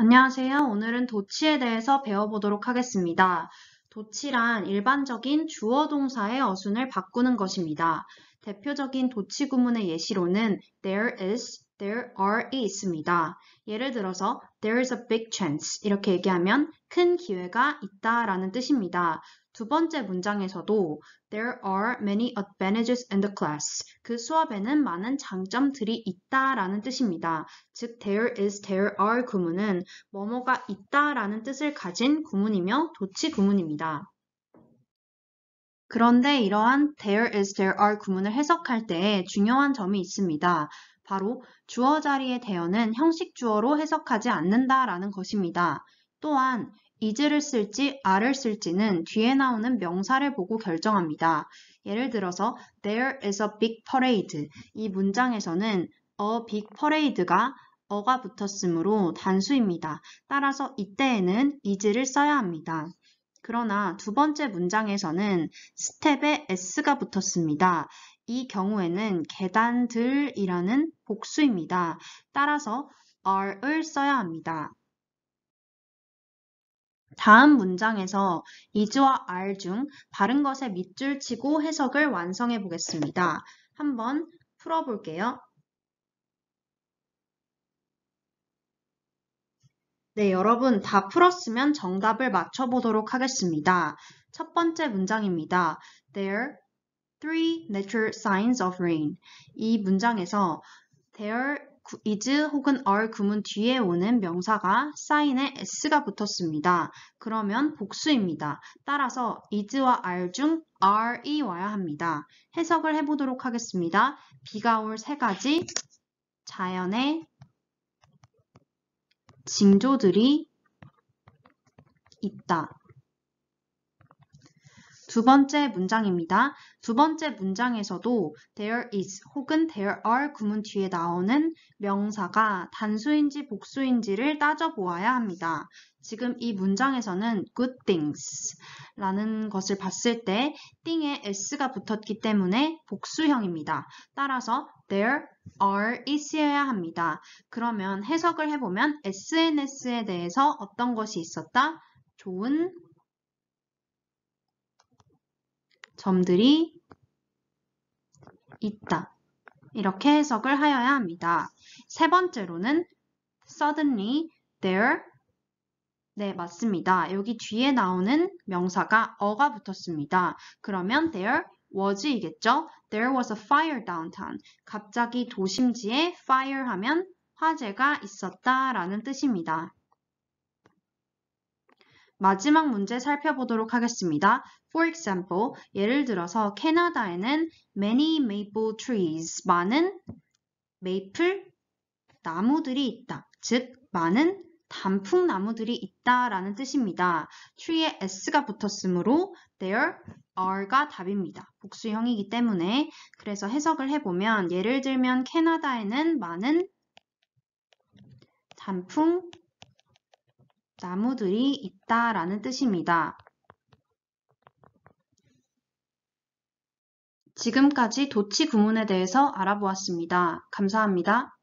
안녕하세요. 오늘은 도치에 대해서 배워보도록 하겠습니다. 도치란 일반적인 주어 동사의 어순을 바꾸는 것입니다. 대표적인 도치 구문의 예시로는 there is, there are이 있습니다. 예를 들어서 there is a big chance 이렇게 얘기하면 큰 기회가 있다라는 뜻입니다. 두 번째 문장에서도 There are many advantages in the class. 그 수업에는 많은 장점들이 있다 라는 뜻입니다. 즉, there is, there are 구문은 뭐뭐가 있다 라는 뜻을 가진 구문이며 도치 구문입니다. 그런데 이러한 there is, there are 구문을 해석할 때 중요한 점이 있습니다. 바로 주어 자리의 대어는 형식 주어로 해석하지 않는다라는 것입니다. 또한 is를 쓸지 are을 쓸지는 뒤에 나오는 명사를 보고 결정합니다. 예를 들어서 There is a big parade. 이 문장에서는 a big parade가 어가 붙었으므로 단수입니다. 따라서 이때에는 is를 써야 합니다. 그러나 두 번째 문장에서는 s t e p 에 s가 붙었습니다. 이 경우에는 계단들이라는 복수입니다. 따라서 are을 써야 합니다. 다음 문장에서 is와 are 중 바른 것에 밑줄 치고 해석을 완성해 보겠습니다. 한번 풀어볼게요. 네, 여러분 다 풀었으면 정답을 맞춰보도록 하겠습니다. 첫 번째 문장입니다. There three n a t u r a l signs of rain. 이 문장에서 there is 혹은 are 구문 뒤에 오는 명사가 사인에 s가 붙었습니다. 그러면 복수입니다. 따라서 is와 are 중 are이 와야 합니다. 해석을 해보도록 하겠습니다. 비가 올 세 가지 자연의 징조들이 있다. 두 번째 문장입니다. 두 번째 문장에서도 there is 혹은 there are 구문 뒤에 나오는 명사가 단수인지 복수인지를 따져보아야 합니다. 지금 이 문장에서는 good things 라는 것을 봤을 때 thing에 s가 붙었기 때문에 복수형입니다. 따라서 there are is여야 합니다. 그러면 해석을 해보면 SNS에 대해서 어떤 것이 있었다? 좋은 점들이 있다. 이렇게 해석을 하여야 합니다. 세 번째로는 suddenly there 네, 맞습니다. 여기 뒤에 나오는 명사가 어가 붙었습니다. 그러면 there was이겠죠? There was a fire downtown. 갑자기 도심지에 fire 하면 화재가 있었다라는 뜻입니다. 마지막 문제 살펴보도록 하겠습니다. For example, 예를 들어서 캐나다에는 many maple trees, 많은 메이플 나무들이 있다. 즉, 많은 단풍 나무들이 있다라는 뜻입니다. tree에 s가 붙었으므로 there are가 답입니다. 복수형이기 때문에 그래서 해석을 해보면 예를 들면 캐나다에는 많은 단풍 나무들이 있다라는 뜻입니다. 지금까지 도치 구문에 대해서 알아보았습니다. 감사합니다.